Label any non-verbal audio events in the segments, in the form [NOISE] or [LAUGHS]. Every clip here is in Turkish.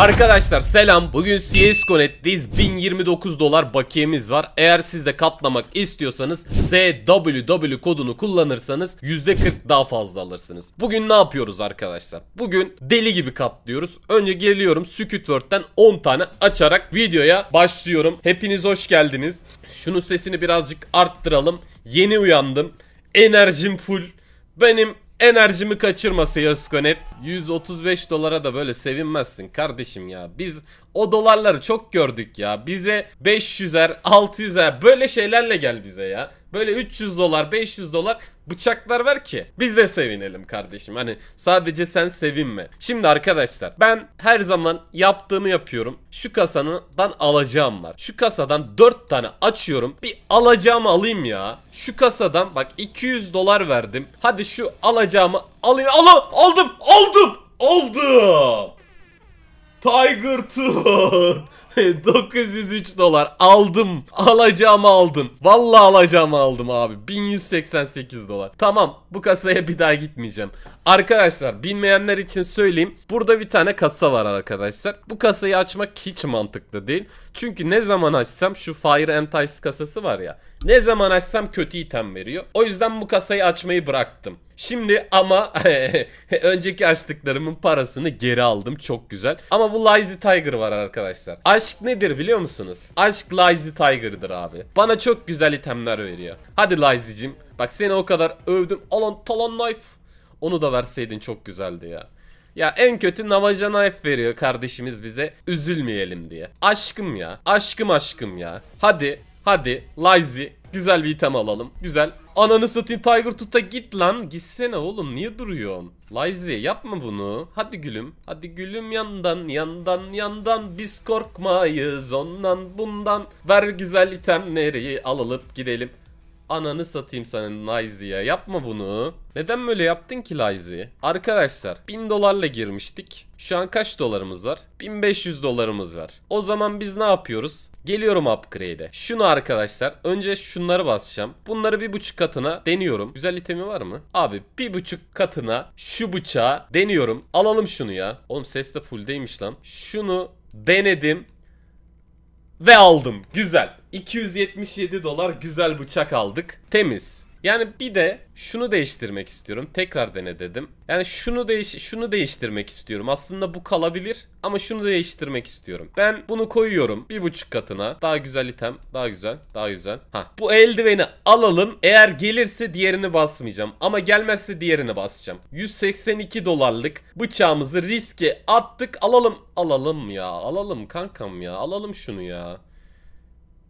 Arkadaşlar selam bugün CSGO.net'teyiz 1029 dolar bakiyemiz var Eğer siz de katlamak istiyorsanız SWW kodunu kullanırsanız %40 daha fazla alırsınız Bugün ne yapıyoruz arkadaşlar Bugün deli gibi katlıyoruz Önce geliyorum Squidward'den 10 tane açarak videoya başlıyorum Hepiniz hoş geldiniz Şunun sesini birazcık arttıralım Yeni uyandım Enerjim full benim enerjimi kaçırma Seoskonet. 135 dolara da böyle sevinmezsin kardeşim ya. Biz o dolarları çok gördük ya. Bize 500'er 600'er böyle şeylerle gel bize ya. Böyle 300 dolar 500 dolar bıçaklar ver ki biz de sevinelim kardeşim. Hani sadece sen sevinme. Şimdi arkadaşlar ben her zaman yaptığımı yapıyorum. Şu kasadan alacağım var. Şu kasadan 4 tane açıyorum. Bir alacağımı alayım ya. Şu kasadan bak 200 dolar verdim. Hadi şu alacağımı alayım. Allah aldım aldım aldım. Tiger Tooth. 903 [LAUGHS] dolar aldım. Alacağımı aldım. Vallahi alacağımı aldım abi. 1188 dolar. Tamam bu kasaya bir daha gitmeyeceğim. Arkadaşlar bilmeyenler için söyleyeyim. Burada bir tane kasa var arkadaşlar. Bu kasayı açmak hiç mantıklı değil. Çünkü ne zaman açsam şu Fire Entice kasası var ya. Ne zaman açsam kötü item veriyor. O yüzden bu kasayı açmayı bıraktım. Şimdi ama [LAUGHS] önceki açtıklarımın parasını geri aldım. Çok güzel. Ama bu Lazy Tiger var arkadaşlar. Aşk nedir biliyor musunuz? Aşk Lazy Tiger'dır abi. Bana çok güzel itemler veriyor. Hadi Lazy'cim. Bak seni o kadar övdüm. Alan Talon Knife. Onu da verseydin çok güzeldi ya. Ya en kötü Navaja Knife veriyor kardeşimiz bize. Üzülmeyelim diye. Aşkım ya. Aşkım aşkım ya. Hadi. Hadi. Lazy. Güzel bir item alalım. Güzel. Ananı satayım Tiger Tut'a git lan. Gitsene oğlum niye duruyorsun? Lizy yapma bunu. Hadi gülüm. Hadi gülüm yandan yandan yandan. Biz korkmayız ondan bundan. Ver güzel itemleri alıp gidelim. Ananı satayım sana Nize'ye. Yapma bunu. Neden böyle yaptın ki Lize'yi? Arkadaşlar 1000 dolarla girmiştik. Şu an kaç dolarımız var? 1500 dolarımız var. O zaman biz ne yapıyoruz? Geliyorum upgrade'e. Şunu arkadaşlar. Önce şunları basacağım. Bunları bir buçuk katına deniyorum. Güzel itemi var mı? Abi bir buçuk katına şu bıçağı deniyorum. Alalım şunu ya. Oğlum ses de full fulldeymiş lan. Şunu denedim. Ve aldım. Güzel. 277 dolar güzel bıçak aldık. Temiz. Yani bir de şunu değiştirmek istiyorum. Tekrar dene dedim. Yani şunu değiş şunu değiştirmek istiyorum. Aslında bu kalabilir ama şunu değiştirmek istiyorum. Ben bunu koyuyorum bir buçuk katına. Daha güzel item. Daha güzel. Daha güzel. Ha. Bu eldiveni alalım. Eğer gelirse diğerini basmayacağım. Ama gelmezse diğerini basacağım. 182 dolarlık bıçağımızı riske attık. Alalım. Alalım ya. Alalım kankam ya. Alalım şunu ya.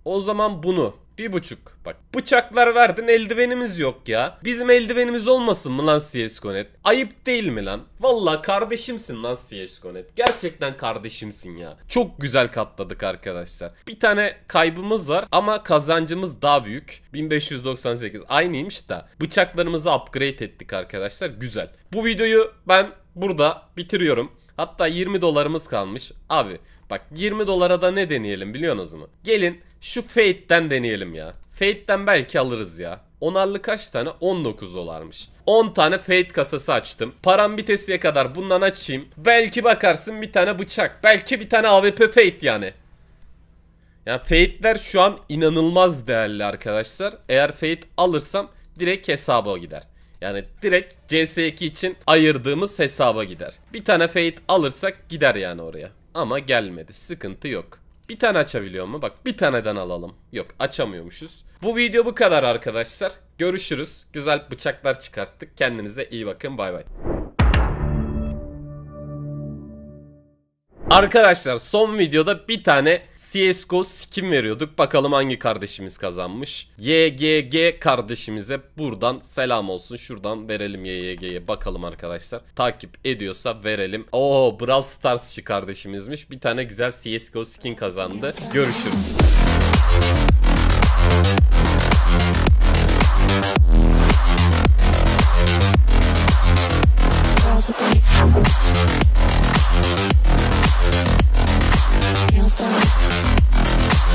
O zaman bunu. Bir buçuk. Bak bıçaklar verdin eldivenimiz yok ya. Bizim eldivenimiz olmasın mı lan CSGO.net? Ayıp değil mi lan? Valla kardeşimsin lan CSGO.net. Gerçekten kardeşimsin ya. Çok güzel katladık arkadaşlar. Bir tane kaybımız var ama kazancımız daha büyük. 1598 aynıymış da bıçaklarımızı upgrade ettik arkadaşlar. Güzel. Bu videoyu ben burada bitiriyorum. Hatta 20 dolarımız kalmış. Abi bak 20 dolara da ne deneyelim biliyorsunuz mu? Gelin şu Fate'den deneyelim ya. Fate'den belki alırız ya. Onarlı kaç tane? 19 dolarmış. 10 tane Fate kasası açtım. Param bitesiye kadar bundan açayım. Belki bakarsın bir tane bıçak. Belki bir tane AWP Fate yani. Yani Fate'ler şu an inanılmaz değerli arkadaşlar. Eğer Fate alırsam direkt hesaba gider. Yani direkt CS2 için ayırdığımız hesaba gider. Bir tane Fate alırsak gider yani oraya. Ama gelmedi. Sıkıntı yok. Bir tane açabiliyor mu? Bak bir taneden alalım. Yok açamıyormuşuz. Bu video bu kadar arkadaşlar. Görüşürüz. Güzel bıçaklar çıkarttık. Kendinize iyi bakın. Bay bay. Arkadaşlar son videoda bir tane CSGO skin veriyorduk. Bakalım hangi kardeşimiz kazanmış. YGG kardeşimize buradan selam olsun. Şuradan verelim YGG'ye bakalım arkadaşlar. Takip ediyorsa verelim. Oo Brawl Stars'çı kardeşimizmiş. Bir tane güzel CSGO skin kazandı. Görüşürüz. Thank